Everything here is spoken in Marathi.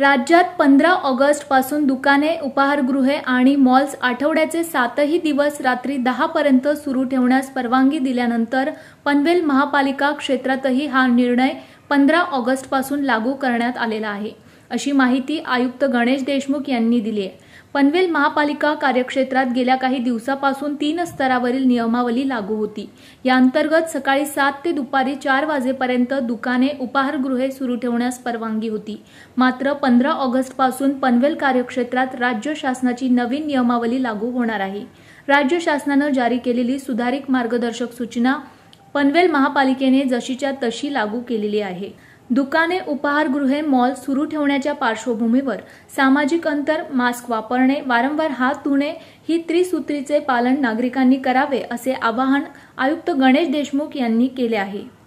राज्यात पंधरा ऑगस्टपासून दुकाने उपाहारगृहे आणि मॉल्स आठवड्याचे सातही दिवस रात्री दहापर्यंत सुरू ठेवण्यास परवानगी दिल्यानंतर पनवेल महापालिका क्षेत्रातही हा निर्णय पंधरा ऑगस्टपासून लागू करण्यात आलेला आहे अशी माहिती आयुक्त गणेश देशमुख यांनी दिली आहे पनवेल महापालिका कार्यक्षेत्रात गेल्या काही दिवसापासून तीन स्तरावरील नियमावली लागू होती या अंतर्गत सकाळी सात ते दुपारी चार वाजेपर्यंत दुकाने उपाहारगृहे सुरू ठेवण्यास परवानगी होती मात्र पंधरा ऑगस्टपासून पनवेल कार्यक्षेत्रात राज्य शासनाची नवीन नियमावली लागू होणार आहे राज्य शासनानं जारी केलेली सुधारित मार्गदर्शक सूचना पनवेल महापालिकेने जशीच्या तशी लागू केलेली आहे दुकाने उपहारगृहे मॉल सुरू ठेवण्याच्या पार्श्वभूमीवर सामाजिक अंतर मास्क वापरणे वारंवार हात धुणे ही त्रिसूत्रीचे पालन नागरिकांनी करावे असे आवाहन आयुक्त गणेश देशमुख यांनी केले आहे